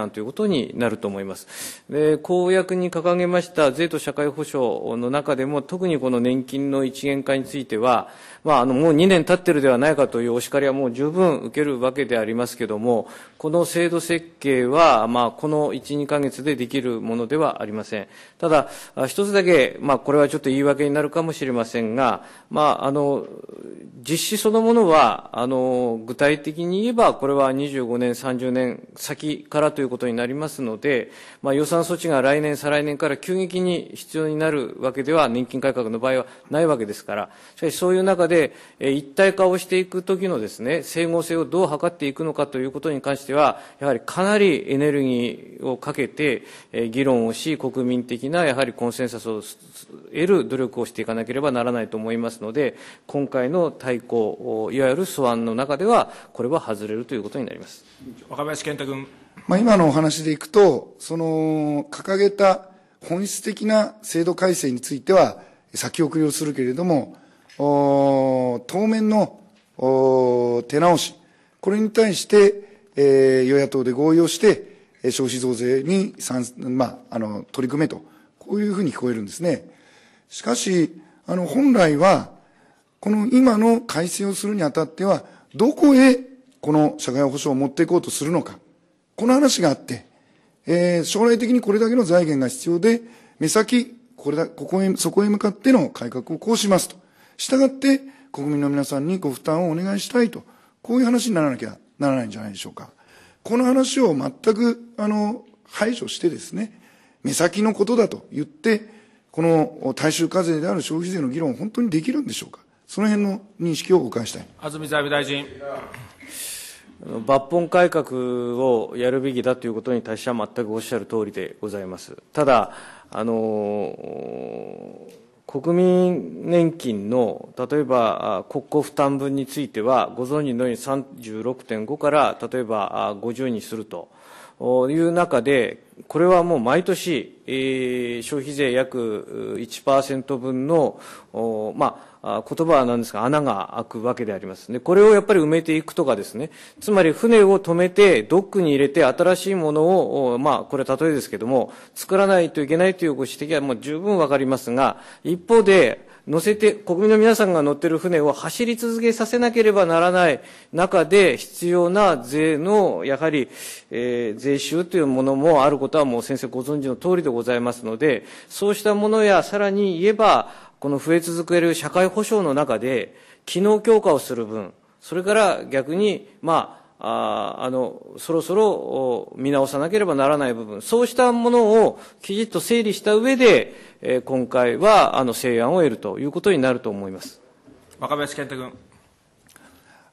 案ということになると思います。で、公約に掲げました税と社会保障の中でも、特にこの年金の一元化については、まあ、あの、もう2年経ってるではないかというお叱りはもう十分受けるわけでありますけれども、この制度設計は、まあ、この1、2ヶ月でできるものではありません。ただ、一つだけ、まあ、これはちょっと言い訳になるかもしれませんが、まあ、あの、実施そのものは、あの、具体的に言えば、これは25年、30年先からというということになりますので、まあ、予算措置が来年、再来年から急激に必要になるわけでは、年金改革の場合はないわけですから、しかしそういう中で、一体化をしていくときのです、ね、整合性をどう図っていくのかということに関しては、やはりかなりエネルギーをかけて、議論をし、国民的なやはりコンセンサスを得る努力をしていかなければならないと思いますので、今回の対抗、いわゆる素案の中では、これは外れるということになります。若林健太君まあ、今のお話でいくと、その、掲げた本質的な制度改正については、先送りをするけれども、当面の手直し、これに対して、えー、与野党で合意をして、えー、消費増税にまあ、あの、取り組めと、こういうふうに聞こえるんですね。しかし、あの、本来は、この今の改正をするにあたっては、どこへこの社会保障を持っていこうとするのか。この話があって、えー、将来的にこれだけの財源が必要で、目先、これだ、ここへ、そこへ向かっての改革をこうしますと。従って、国民の皆さんにご負担をお願いしたいと。こういう話にならなきゃならないんじゃないでしょうか。この話を全く、あの、排除してですね、目先のことだと言って、この大衆課税である消費税の議論を本当にできるんでしょうか。その辺の認識をお伺いしたい。安住財務大臣。抜本改革をやるべきだということに対しては全くおっしゃる通りでございます。ただ、あの、国民年金の、例えば国庫負担分については、ご存知のように36.5から、例えば50にするという中で、これはもう毎年、え消費税約1%分の、まあ、言葉は何ですか、穴が開くわけであります。で、これをやっぱり埋めていくとかですね、つまり船を止めて、ドックに入れて、新しいものを、まあ、これは例えですけども、作らないといけないというご指摘はもう十分わかりますが、一方で、乗せて、国民の皆さんが乗っている船を走り続けさせなければならない中で必要な税の、やはり、えー、税収というものもあることはもう先生ご存知の通りでございますので、そうしたものや、さらに言えば、この増え続ける社会保障の中で、機能強化をする分、それから逆に、まあ、ああの、そろそろ見直さなければならない部分、そうしたものをきちっと整理した上で、えー、今回は、あの、成案を得るということになると思います。若林健太君。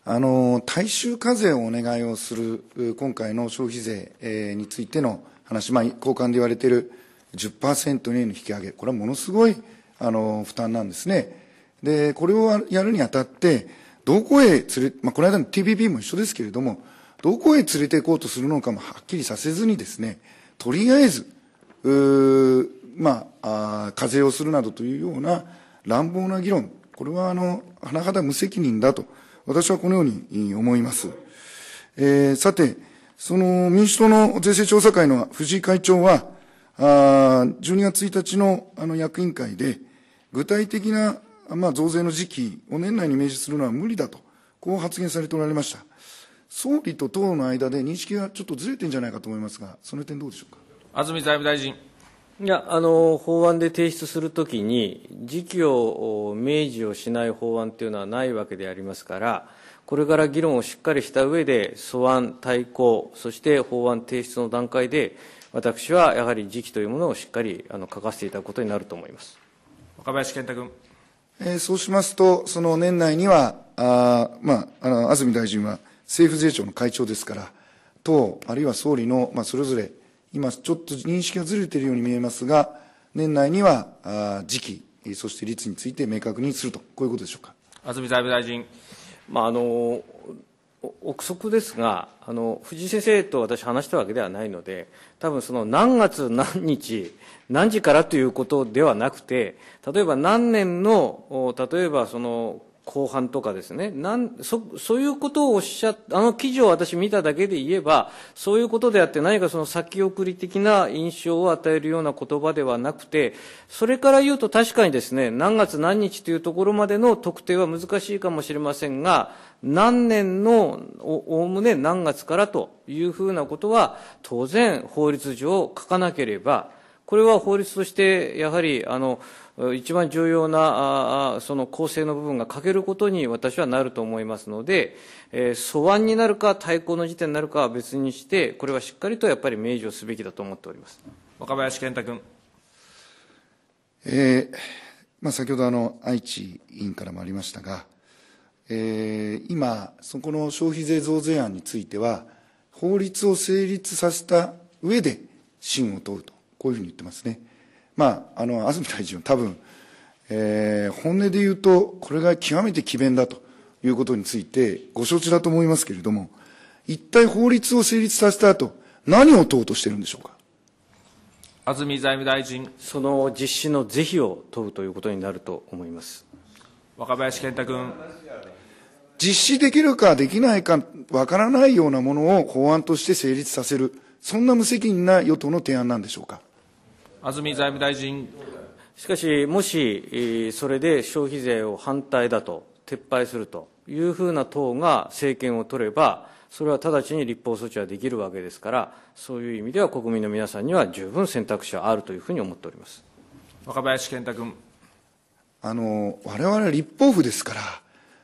あの、大衆課税をお願いをする、今回の消費税、えについての話、まあ、交換で言われている10%への引き上げ、これはものすごい、あの、負担なんですね。で、これをやるにあたって、どこへ連れ、まあ、この間の TPP も一緒ですけれども、どこへ連れて行こうとするのかもはっきりさせずにですね、とりあえず、うまあ、あ課税をするなどというような乱暴な議論、これはあの、甚だ無責任だと、私はこのように思います。えー、さて、その民主党の税制調査会の藤井会長は、あ12月1日のあの役員会で、具体的な、まあ、増税の時期を年内に明示するのは無理だと、こう発言されておられました。総理と党の間で認識がちょっとずれてるんじゃないかと思いますが、その点どうでしょうか。安住財務大臣。いやあの法案で提出するときに、時期を明示をしない法案というのはないわけでありますから、これから議論をしっかりした上で、素案、対抗、そして法案提出の段階で、私はやはり時期というものをしっかりあの書かせていただくことになると思います。林健太君。えー、そうしますと、その年内には、あまあ、あの安住大臣は政府税調の会長ですから、党、あるいは総理の、まあ、それぞれ、今、ちょっと認識がずれているように見えますが、年内にはあ時期、そして率について明確にすると、こういうことでしょうか安住財務大臣。まああの憶測ですがあの藤井先生と私話したわけではないので多分その何月何日何時からということではなくて例えば何年の例えばその後半とかですね。なんそ、そういうことをおっしゃっ、あの記事を私見ただけで言えば、そういうことであって何かその先送り的な印象を与えるような言葉ではなくて、それから言うと確かにですね、何月何日というところまでの特定は難しいかもしれませんが、何年の、おおむね何月からというふうなことは、当然法律上書かなければ、これは法律として、やはり、あの、一番重要なその構成の部分が欠けることに私はなると思いますので、え素案になるか対抗の時点になるかは別にしてこれはしっかりとやっぱり明示をすべきだと思っております若林健太君、えーまあ、先ほどあの愛知委員からもありましたが、えー、今そこの消費税増税案については法律を成立させた上で信を問うとこういうふうに言ってますね。まあ、あの安住大臣は多分、えー、本音で言うと、これが極めて詭弁だということについて、ご承知だと思いますけれども、一体法律を成立させた後何を問おうとしてるんでしょうか。安住財務大臣その実施の是非を問うということになると思います若林健太君実施できるかできないかわからないようなものを法案として成立させるそんな無責任な与党の提案なんでしょうか安住財務大臣。しかし、もし、それで消費税を反対だと、撤廃するというふうな党が政権を取れば、それは直ちに立法措置はできるわけですから、そういう意味では国民の皆さんには十分選択肢はあるというふうに思っております若林健太君。あの我々立法府ですから、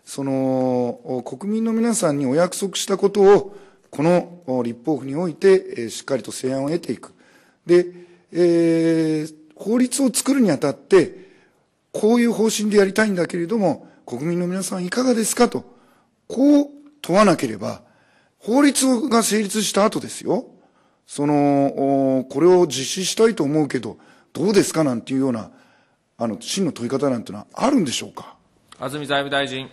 その国民の皆さんにお約束したことを、この立法府において、しっかりと成案を得ていく。でえー、法律を作るにあたって、こういう方針でやりたいんだけれども、国民の皆さんいかがですかと、こう問わなければ、法律が成立した後ですよ。その、これを実施したいと思うけど、どうですかなんていうような、あの、真の問い方なんてのはあるんでしょうか。安住財務大臣。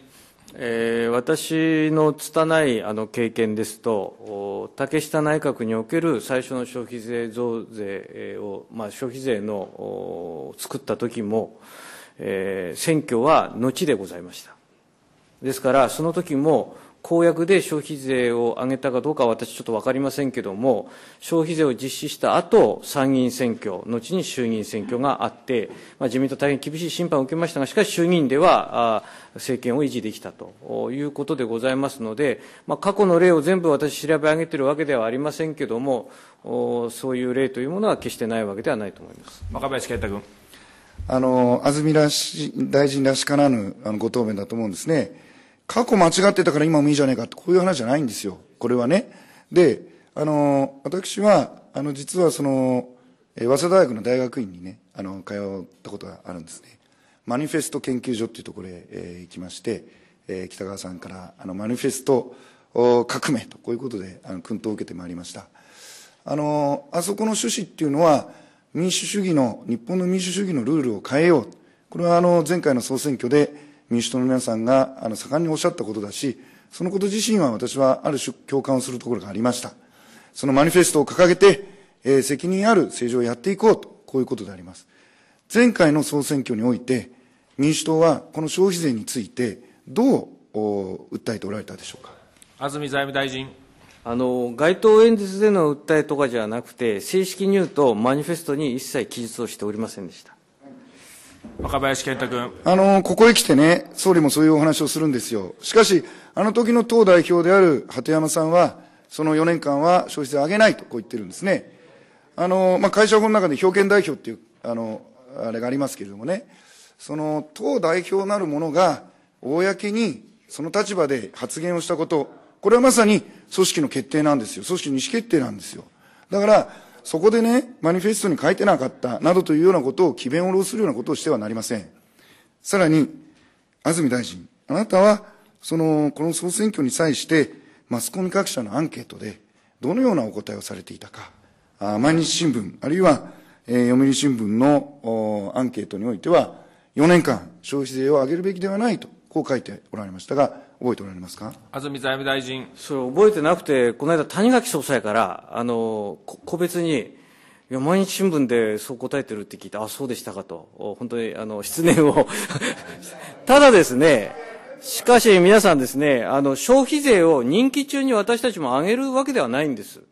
えー、私の拙いあの経験ですと、竹下内閣における最初の消費税増税を、まあ、消費税の作った時も、えー、選挙は後でございました。ですから、その時も公約で消費税を上げたかどうかは私ちょっと分かりませんけども、消費税を実施した後、参議院選挙、後に衆議院選挙があって、まあ、自民党大変厳しい審判を受けましたが、しかし衆議院では政権を維持できたということでございますので、まあ、過去の例を全部私調べ上げているわけではありませんけども、そういう例というものは決してないわけではないと思います。若林健太君あの安住らし大臣らしからぬあのご答弁だと思うんですね。過去間違ってたから今もいいじゃねえかって、こういう話じゃないんですよ。これはね。で、あの、私は、あの、実はその、え早稲田大学の大学院にね、あの、通ったことがあるんですね。マニフェスト研究所っていうところへ、えー、行きまして、えー、北川さんから、あの、マニフェスト革命と、こういうことで、あの、訓導を受けてまいりました。あの、あそこの趣旨っていうのは、民主主義の、日本の民主主義のルールを変えよう。これはあの、前回の総選挙で、民主党の皆さんがあの盛んにおっしゃったことだし、そのこと自身は私はある種共感をするところがありました。そのマニフェストを掲げて、えー、責任ある政治をやっていこうと、こういうことであります。前回の総選挙において、民主党はこの消費税について、どう訴えておられたでしょうか。安住財務大臣。あの街頭演説での訴えとかじゃなくて、正式に言うと、マニフェストに一切記述をしておりませんでした。若林健太君。あの、ここへ来てね、総理もそういうお話をするんですよ。しかし、あの時の党代表である鳩山さんは、その4年間は消費税を上げないとこう言ってるんですね。あの、まあ、会社法の中で表権代表っていう、あの、あれがありますけれどもね、その党代表なるものが、公にその立場で発言をしたこと、これはまさに組織の決定なんですよ。組織の意思決定なんですよ。だから、そこでね、マニフェストに書いてなかった、などというようなことを、詭弁を浪するようなことをしてはなりません。さらに、安住大臣、あなたは、その、この総選挙に際して、マスコミ各社のアンケートで、どのようなお答えをされていたか、あ毎日新聞、あるいは、えー、読売新聞のアンケートにおいては、4年間消費税を上げるべきではないと、こう書いておられましたが、覚えておられますか安住財務大臣。それ覚えてなくて、この間、谷垣総裁から、あの、個別に、いや毎日新聞でそう答えてるって聞いて、あ、そうでしたかと、本当に、あの、失念を ただですね、しかし皆さんですね、あの、消費税を任期中に私たちも上げるわけではないんです。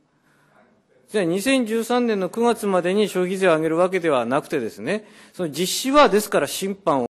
じゃあ2013年の9月までに消費税を上げるわけではなくてですね、その実施はですから審判を